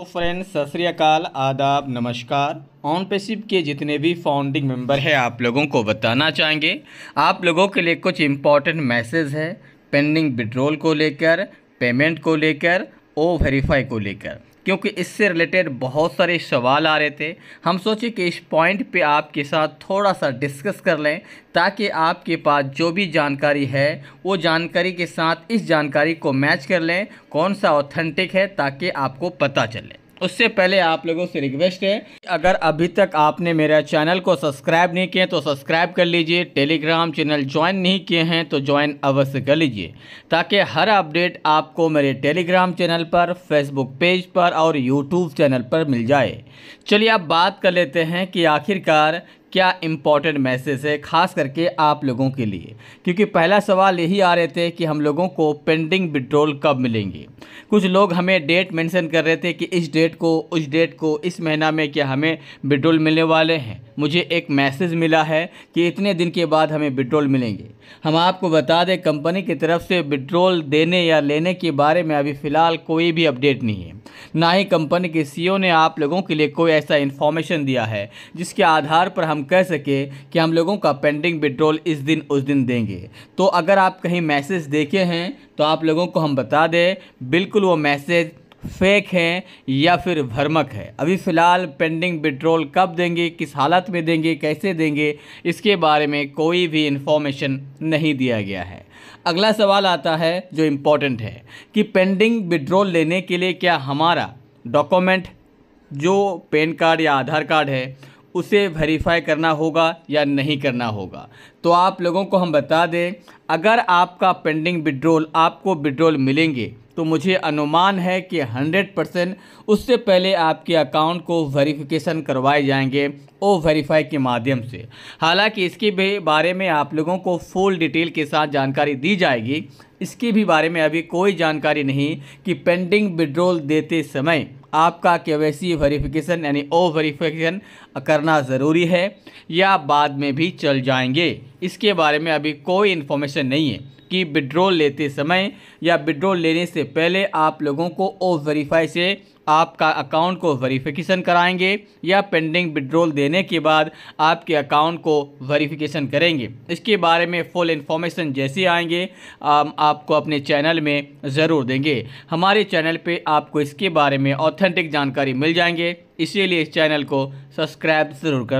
तो फ्रेंड्स सत श्रीकाल आदाब नमस्कार ऑन पेशिप के जितने भी फाउंडिंग मेंबर हैं आप लोगों को बताना चाहेंगे आप लोगों के लिए कुछ इंपॉर्टेंट मैसेज है पेंडिंग विड्रोल को लेकर पेमेंट को लेकर ओ वेरीफाई को लेकर क्योंकि इससे रिलेटेड बहुत सारे सवाल आ रहे थे हम सोचे कि इस पॉइंट पे आपके साथ थोड़ा सा डिस्कस कर लें ताकि आपके पास जो भी जानकारी है वो जानकारी के साथ इस जानकारी को मैच कर लें कौन सा ऑथेंटिक है ताकि आपको पता चले उससे पहले आप लोगों से रिक्वेस्ट है अगर अभी तक आपने मेरा चैनल को सब्सक्राइब नहीं किया तो सब्सक्राइब कर लीजिए टेलीग्राम चैनल ज्वाइन नहीं किए हैं तो ज्वाइन अवश्य कर लीजिए ताकि हर अपडेट आपको मेरे टेलीग्राम चैनल पर फेसबुक पेज पर और यूट्यूब चैनल पर मिल जाए चलिए अब बात कर लेते हैं कि आखिरकार क्या इम्पॉर्टेंट मैसेज है ख़ास करके आप लोगों के लिए क्योंकि पहला सवाल यही आ रहे थे कि हम लोगों को पेंडिंग विड्रोल कब मिलेंगे कुछ लोग हमें डेट मेंशन कर रहे थे कि इस डेट को उस डेट को इस महीना में क्या हमें विड्रोल मिलने वाले हैं मुझे एक मैसेज मिला है कि इतने दिन के बाद हमें विड्रोल मिलेंगे हम आपको बता दें कंपनी की तरफ से विड्रोल देने या लेने के बारे में अभी फ़िलहाल कोई भी अपडेट नहीं है ना ही कंपनी के सीईओ e ने आप लोगों के लिए कोई ऐसा इन्फॉर्मेशन दिया है जिसके आधार पर हम कह सकें कि हम लोगों का पेंडिंग विड्रोल इस दिन उस दिन देंगे तो अगर आप कहीं मैसेज देखे हैं तो आप लोगों को हम बता दें बिल्कुल वो मैसेज फेक हैं या फिर भ्रमक है अभी फ़िलहाल पेंडिंग पेट्रोल कब देंगे किस हालत में देंगे कैसे देंगे इसके बारे में कोई भी इन्फॉर्मेशन नहीं दिया गया है अगला सवाल आता है जो इम्पोर्टेंट है कि पेंडिंग विड्रोल लेने के लिए क्या हमारा डॉक्यूमेंट जो पेन कार्ड या आधार कार्ड है उसे वेरीफाई करना होगा या नहीं करना होगा तो आप लोगों को हम बता दें अगर आपका पेंडिंग विड्रोल आपको विड्रोल मिलेंगे तो मुझे अनुमान है कि 100 परसेंट उससे पहले आपके अकाउंट को वेरिफिकेशन करवाए जाएंगे ओ वेरीफाई के माध्यम से हालांकि इसके भी बारे में आप लोगों को फुल डिटेल के साथ जानकारी दी जाएगी इसके भी बारे में अभी कोई जानकारी नहीं कि पेंडिंग विड्रोल देते समय आपका के वेरीफिकेशन यानी ओ वेरीफिकेशन करना ज़रूरी है या बाद में भी चल जाएंगे इसके बारे में अभी कोई इन्फॉर्मेशन नहीं है कि विड्रॉल लेते समय या विड्रॉल लेने से पहले आप लोगों को ओ वेरीफाई से आपका अकाउंट को वेरिफिकेशन कराएंगे या पेंडिंग विड्रोल देने के बाद आपके अकाउंट को वेरिफिकेशन करेंगे इसके बारे में फुल इन्फॉर्मेशन जैसे आएंगे हम आपको अपने चैनल में ज़रूर देंगे हमारे चैनल पे आपको इसके बारे में ऑथेंटिक जानकारी मिल जाएंगे इसीलिए इस चैनल को सब्सक्राइब ज़रूर